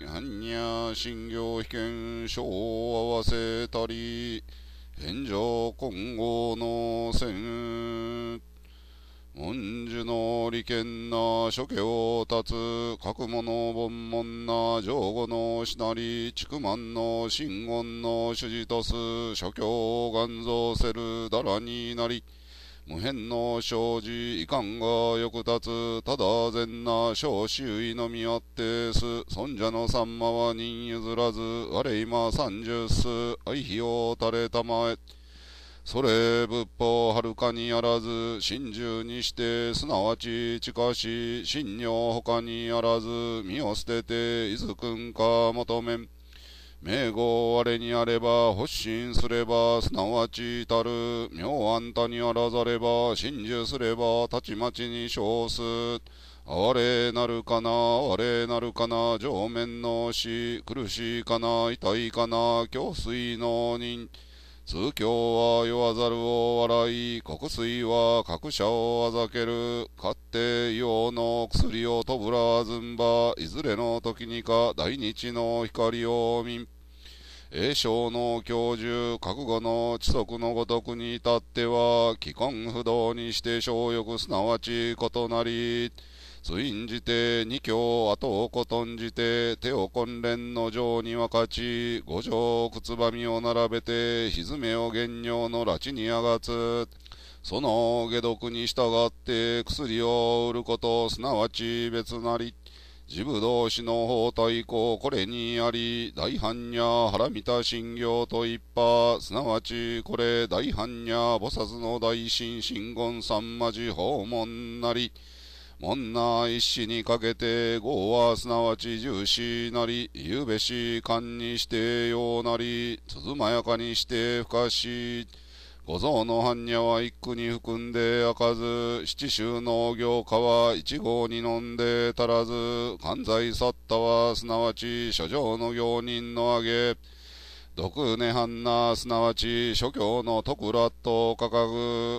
般若心経被験書を合わせたり、返上今後の戦文殊の利権な諸家を立つ各物本門な上後のしなり畜満の真言の主事とす諸教を願造せるだらになり無辺の生じ、遺憾が欲立つ、ただ善な小周囲のみあってす、尊者の三馬は人譲らず、我今三十数、愛費を垂れたまえ。それ仏法はるかにあらず、真珠にして、すなわち近し、信尿ほかにあらず、身を捨てて、いずくんか求めん。名号我にあれば、発信すれば、すなわち至る、妙あんたにあらざれば、真珠すれば、たちまちに称す。あれなるかな、あれなるかな、上面の死、苦しいかな、痛いかな、胸水の人、通教は酔わざるを笑い、国水は各社をあざける。勝って用の薬をとぶらずんば、いずれの時にか大日の光を見栄翔の教授、覚悟の知足のごとくに至っては、既婚不動にして小欲すなわち異なり、信じて二教後をことんじて手を混連の上に分かち五条くつばみを並べてひずめを原尿の拉致にあがつその解毒に従って薬を売ることすなわち別なり自部同士の法対抗これにあり大般若腹見た信行と一派すなわちこれ大般若菩薩の大神真言三魔寺訪問なり門な一子にかけて、業はすなわち重視なり、夕うべし勘にしてようなり、つづまやかにしてふかし、五蔵の般若は一句に含んで開かず、七州の行家は一号に飲んで足らず、関西去ったはすなわち諸上の行人のあげ、ね根半な、すなわち、諸教の徳らと掲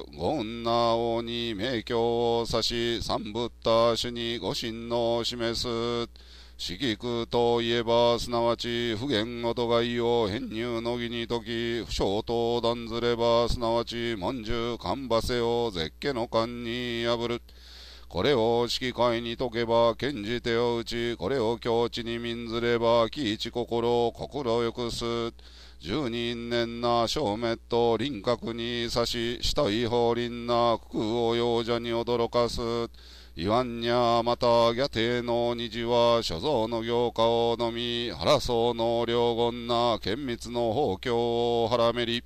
ぐ、ご恩な王に名教を差し、三仏多主に御神の示す。四菊といえば、すなわち、不言おがいを編入の儀に解き、不祥と断ずれば、すなわち、文殊、かんばせを絶景の勘に破る。これを指揮会に解けば、剣じ手を打ち、これを境地に民ずれば、喜一心を心よくす。十二因縁な正滅と輪郭に差し、死体法輪な空を容者に驚かす。言わんにゃまた下帝の虹は所蔵の行家を飲み、原僧の両言な剣密の法教をはらめり。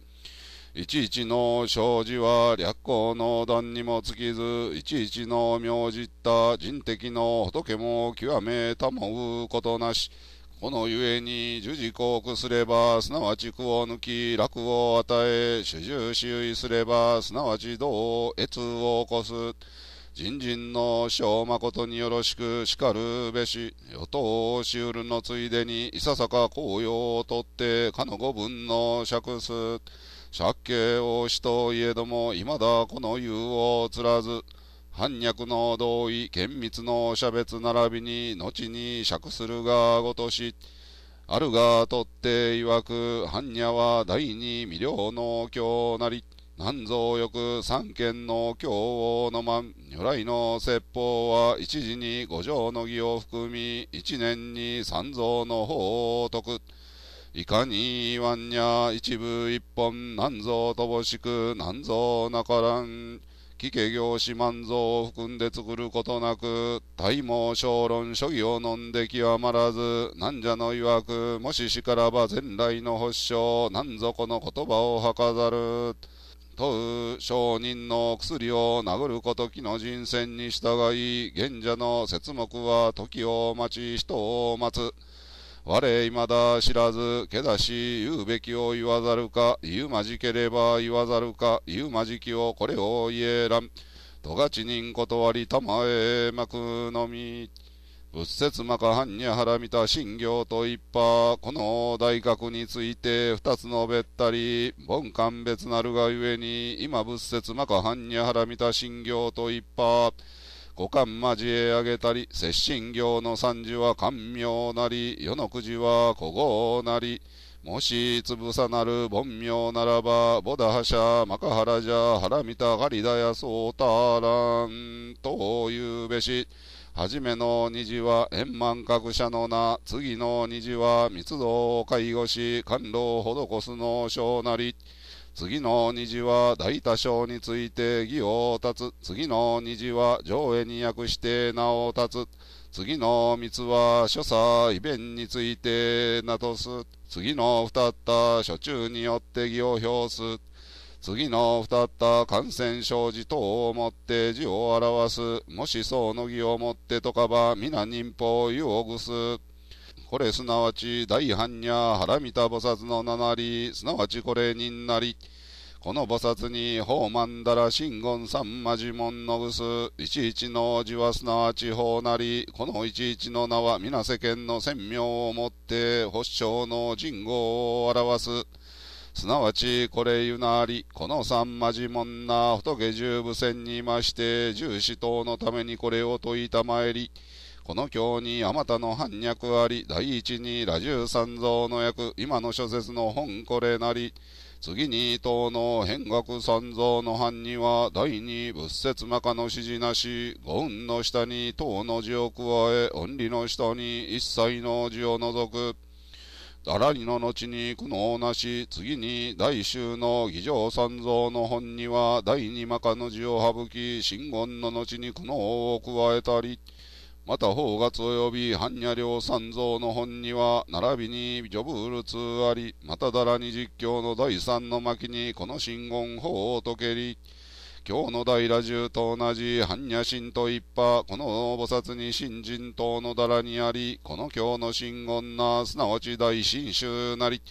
一一の障子は略行の段にも尽きず、一一の名じった人的の仏も極めたもうことなし。このゆえに十字幸福すれば、すなわち苦を抜き、楽を与え、主従周囲すれば、すなわち道越を起こす。人人の小誠によろしく叱るべし、与党しうるのついでに、いささか紅葉をとって、かの五分の釈す。借景をしといえども、いまだこの言うをつらず、反逆の同意、厳密の差別並びに、後に釈するがごとし、あるがとって曰く、般若は第二未了の教なり、南蔵欲三軒の教王のん、如来の説法は一時に五条の義を含み、一年に三蔵の法を説く。いかに言わんにゃ一部一本なんぞ乏しくなんぞなからん。聞け業師万蔵を含んで作ることなく、大も小論諸義を飲んで極まらず、なんじゃのいわく、もししからば前来の発祥、なんぞこの言葉をはかざる。問う商人の薬を殴ることきの人選に従い、賢者の節目は時を待ち人を待つ。我未だ知らず、けだし、言うべきを言わざるか、言うまじければ言わざるか、言うまじきをこれを言えらん。とがちにん断りたまえまくのみ。仏説まか般若らみた信行と一派、この大学について二つ述べったり、凡間別なるがゆえに、今仏説まか般若らみた信行と一派、五感交え上げたり、接心行の三時は官妙なり、世のくじは古豪なり、もしつぶさなる凡妙ならば、ボダハシャ、マカハラじゃ、ハラミタガリダやそうたらん、というべし、はじめの虹は円満各社の名、次の虹は密度を介護し、官労を施すの章なり、次の虹は大多少について義を立つ。次の虹は上絵に訳して名を立つ。次のつは所作、異弁について名とす。次の二った所中によって義を表す。次の二った感染症事等をもって字を表す。もしそうの義をもってとかば皆忍法を湯をぐす。これすなわち大般若腹見た菩薩の名なり、すなわちこれ人なり。この菩薩に、法満だら真言三魔呪文の薄、一一の字はすなわち法なり、この一一の名は皆世間の鮮明をもって、発祥の人号を表す。すなわち、これゆなり、この三魔呪文な仏十部仙にまして、十四等のためにこれを説いたまえり、この教にあまたの反逆あり、第一に羅重三蔵の役、今の諸説の本これなり、次に党の変額三蔵の藩には、第二仏説魔化の指示なし、五運の下に党の字を加え、恩理の下に一切の字を除く。だらりの後に苦悩なし、次に大衆の儀上三蔵の本には、第二魔化の字を省き、真言の後に苦悩を加えたり、また法月及び般若両三蔵の本には並びにジョブールツありまただらに実況の第三の巻にこの真言法を解けり今日の大羅中と同じ般若心と一派この菩薩に新人等のだらにありこの今日の真言なすなわち大真宗なり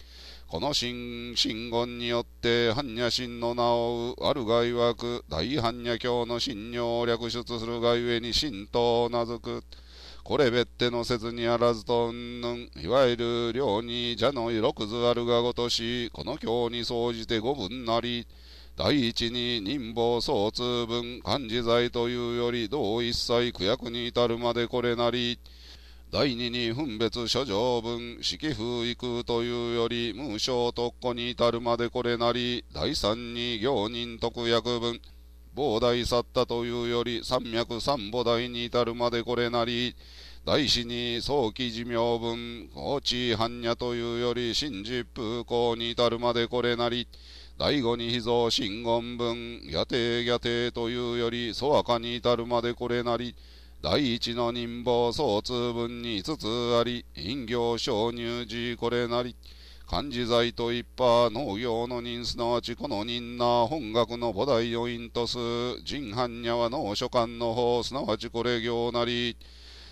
この真、言によって、般若心の名をあるがいわく、大般若教の信仰を略出するがゆえに神道を名付く。これ別手の説にあらずとうんぬん、いわゆる寮に蛇の色くずあるがごとし、この教に総じて五分なり、第一に人望相通分、漢字罪というより、同一切苦役に至るまでこれなり、第二に分別諸条四式風育というより、無償特古に至るまでこれなり、第三に行人特約文、膨大去ったというより、三脈三母大に至るまでこれなり、第四に早期寿命文、高知般若というより、新実風光に至るまでこれなり、第五に秘蔵真言文、夜帝夜帝というより、そわかに至るまでこれなり、第一の人望総通分に五つあり、飲行承乳寺これなり、漢字財と一派農業の人すなわちこの人な本学の菩提を因とす、人般若は農書館の方すなわちこれ行なり、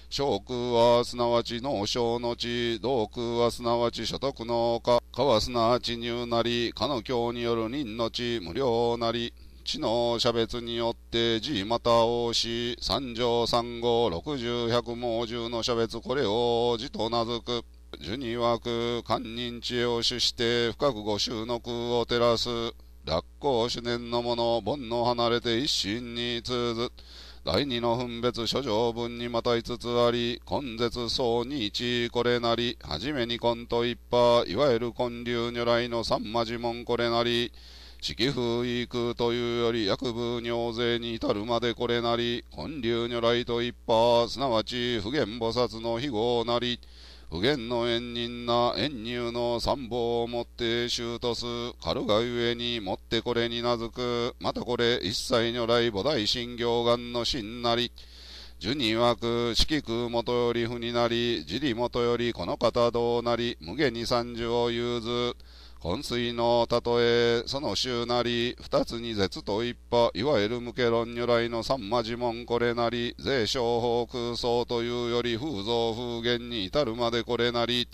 小空はすなわち農商の地、道空はすなわち所得の丘、川すなわち入なり、かの教による任の地、無料なり、知の差別によって字またをし、三条三五六十百毛十の差別これを字と名付く。樹に枠、官人知恵を主して深く五衆の空を照らす。落光主念の者、煩悩離れて一心に通ず。第二の分別諸条文にまた五つあり、根絶相に一これなり、はじめに根と一派、いわゆる根流如来の三魔呪文これなり。四季風行くというより、薬部尿税に至るまでこれなり、根流如来と一派、すなわち普言菩薩の非合なり、普言の縁人な縁入の参謀をもって衆とす、軽がゆえにもってこれになずく、またこれ一切如来菩提心行願の心なり、樹に枠、四季空元より不になり、自里元よりこの方どうなり、無下に三樹を融ず、昏睡のたとえ、その衆なり、二つに絶と一派、いわゆる無け論如来の三魔呪文これなり、税商法空想というより、風造風言に至るまでこれなり、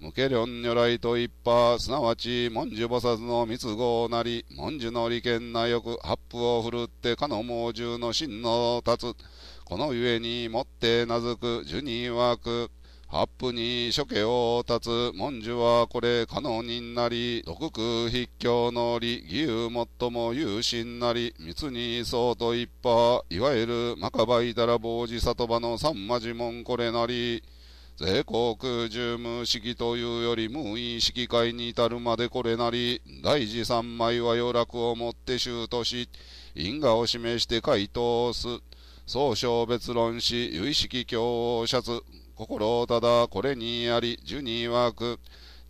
無け論如来と一派、すなわち文殊菩薩の密号なり、文殊の利権な欲、八布を振るってかの猛獣の真の立つ、このゆえにもって名付く、樹に曰く、八府に処刑を立つ文殊はこれ可能になり、独空筆境の利、義勇最も勇心なり、密に相と一派、いわゆるマカいたら坊寺里場の三魔寺門これなり、税国空十無式というより無意識界に至るまでこれなり、大事三枚は余楽をもって衆とし、因果を示して回答す、総称別論し、有意識教をシャツ、心ただこれにあり、十に湧く。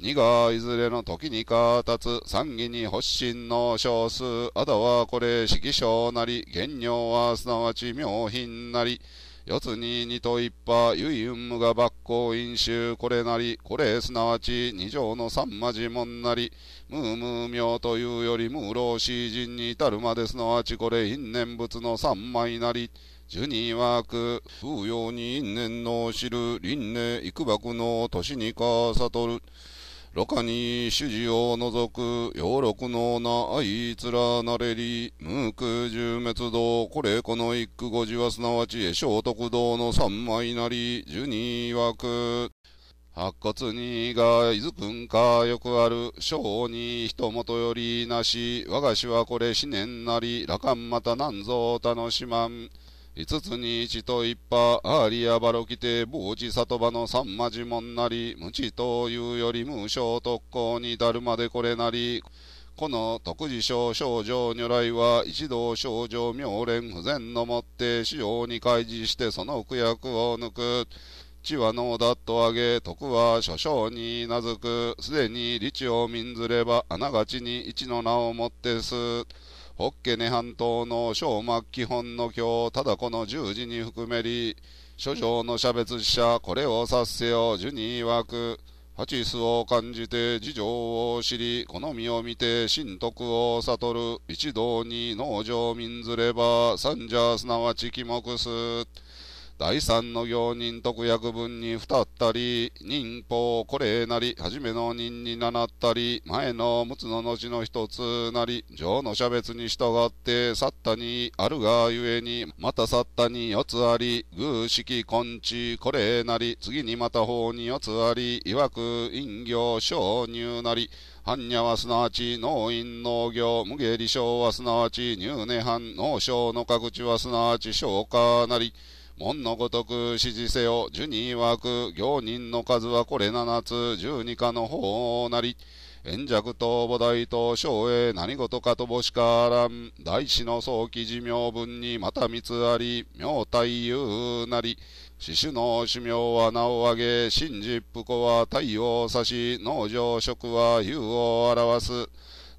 二がいずれの時にかたつ、三義に発心の少数、あだはこれ色症なり、玄尿はすなわち妙品なり、四つに二と一派、唯運無が抜行飲酒、これなり、これすなわち二条の三魔字門なり、無無妙というよりろ老死人に至るまですなわちこれ因念仏の三枚なり、十ー枠、風陽に因縁の知る、輪廻幾幕の年にか悟る。ろ過に主事を除く、洋六のなあいつらなれり、無垢十滅道、これこの一句五字はすなわち、聖徳道の三枚なり、十ー枠。白骨にが伊豆くんかよくある、小に人元よりなし、我が師はこれ思念なり、羅漢またなんぞ楽しまん。五つに一と一派、ありやばろきて、傍地里場の三間。自文なり、無知というより無償特攻に至るまでこれなり、この特事症症状如来は一同症状妙連不全のもって使用に開示してその苦役を抜く。地は能だとあげ、徳は諸将に名付く。すでに理知を民ずれば、あながちに一の名をもってす。ホッケネ半島の昭末基本の教、ただこの十字に含めり、諸上の差別者、これを察せよ、樹に曰く、八巣を感じて事情を知り、好みを見て神徳を悟る、一同に農場民ずれば、三者すなわち木木す。第三の行人特約文に二ったり、忍法これなり、初めの忍に七ったり、前の六つの後の一つなり、上の差別に従って、去ったにあるがゆえに、また去ったに四つあり、偶式根治これなり、次にまた法に四つあり、いわく陰行承乳なり、般若はすなわち農院農業、無下理症はすなわち入根藩、農生の各地はすなわち昇華なり、門のごとく指示せよ、樹に曰く、行人の数はこれ七つ、十二かの方なり。炎弱と菩提と小へ何事かとぼしからん。大師の早期寿命分にまた三つあり、妙体優なり。死守の修行は名を挙げ、真実不子は太陽を指し、農場職は優を表す。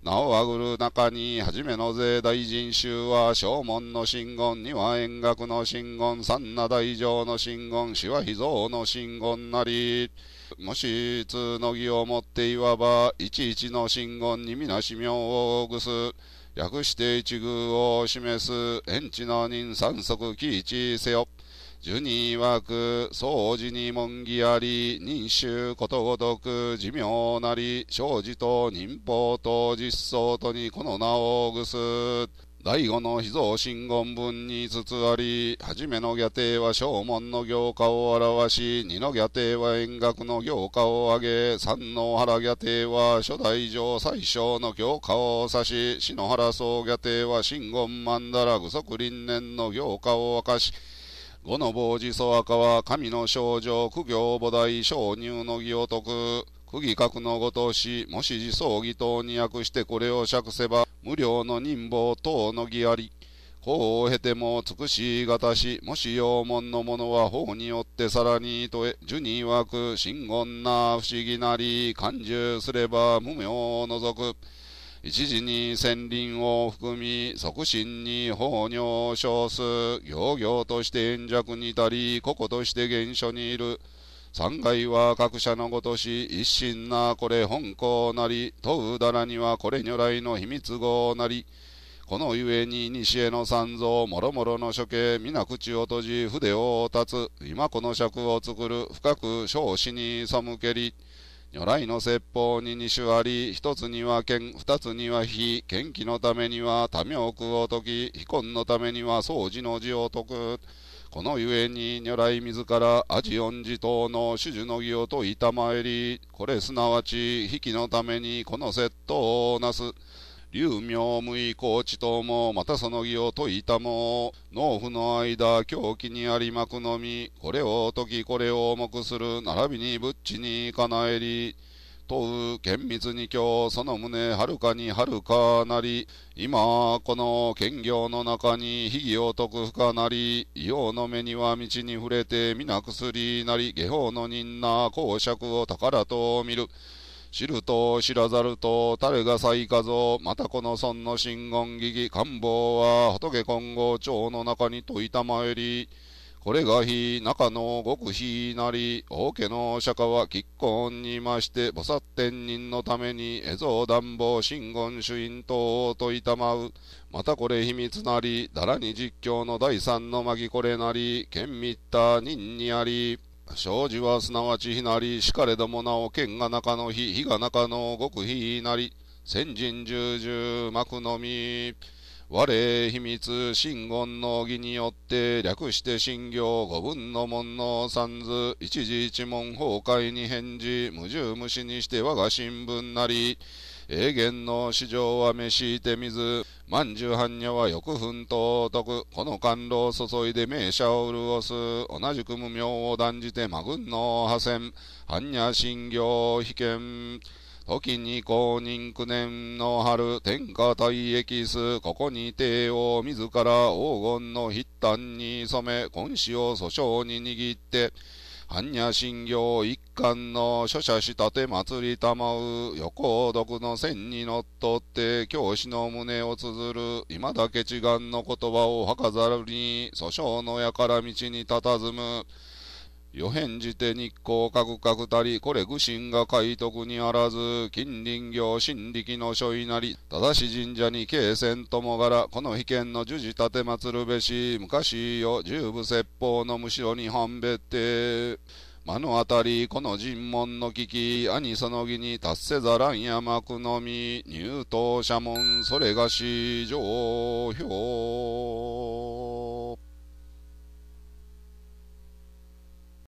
なおあぐる中に、はじめの税大人衆は、正門の真言には円楽の真言、三名大乗の真言、死は秘蔵の真言なり。もし、通の儀をもっていわば、一一の真言に皆死名をぐす。訳して一宮を示す、円地の人三足喜一せよ。十二枠、掃除に門儀あり、忍衆ことごとく、寿命なり、生事と忍法と実相とにこの名をぐす。第五の秘蔵真言文につつあり、はじめの下帝は正門の行家を表し、二の下帝は円楽の行家を挙げ、三の原下帝は初代上最小の行家を指し、篠原総下帝は真言曼荼羅具足輪年の行家を明かし、五の坊寺祖赤は神の少女、苦行菩提、小乳の義を徳。不義格のごとし、もし自葬儀等に訳してこれを釈せば、無料の忍望等の義あり。法を経ても尽くしがたし、もし妖門の者は法によってさらにとえ、樹に曰く、真言な不思議なり、感受すれば無名を除く。一時に先輪を含み、促進に放尿少数、行々として炎弱に至り、個々として原所にいる。三階は各社のごとし、一心なこれ本校なり、問うだらにはこれ如来の秘密号なり。このゆえに、西への三蔵、もろもろの処刑、皆口を閉じ、筆を立つ、今この尺を作る、深く少子に背けり。如来の説法に二種あり、一つには剣、二つには非、剣気のためには多名句を解き、非婚のためには掃除の字を解く。このゆえに如来自らアジオン寺等の主樹の儀を解いたまえり、これすなわち、引きのためにこの説刀をなす。竜明無意高知等も、またその義を説いたも、農夫の間、狂気にありまくのみ、これを解きこれを重くする、並びに仏地に叶えり、問う厳密に今日その旨はるかにはるかなり今この兼業の中に悲儀を解く深なり異様の目には道に触れて皆薬なり下法の忍な公爵を宝と見る知ると知らざると、誰が最下ぞ。またこの村の真言義義、官房は仏今後、蝶の中に問いたまえり。これが非、中の極非なり、王家の釈迦は吉婚にまして、菩薩天人のために、絵蔵暖房、真言主因等を問いたまう。またこれ秘密なり、だらに実況の第三の巻これなり、剣密った人にあり。生じはすなわちひなり、しかれどもなお、剣が中の日、火が中の極日なり、先人重々幕のみ。我秘密、真言の義によって、略して信行、五分の門の三図、一字一門崩壊に返事、無重無視にして我が新聞なり。永遠の市場は飯いて水。万十般若は欲奮闘得。この甘露を注いで名車を潤す。同じく無名を断じて魔軍の破線。般若心行被験。時に公認九年の春、天下大役す、ここに帝王自ら黄金の筆端に染め、今子を訴訟に握って、般若心経一巻の諸者仕立て祭りたまう、横毒の線にのっとって、教師の胸をつづる、今だけ違願の言葉をはかざるに、訴訟のやから道にたたずむ。予変じて日光かくかくたり、これ愚心が海徳にあらず、近隣行神力の書いなり、ただし神社に敬戦ともがら、この被験の樹字立て祭るべし、昔よ十部説法のむしろに半べって、目の当たり、この尋問の危機、兄その義に達せざらんや幕のみ、入党者門、それが市場表。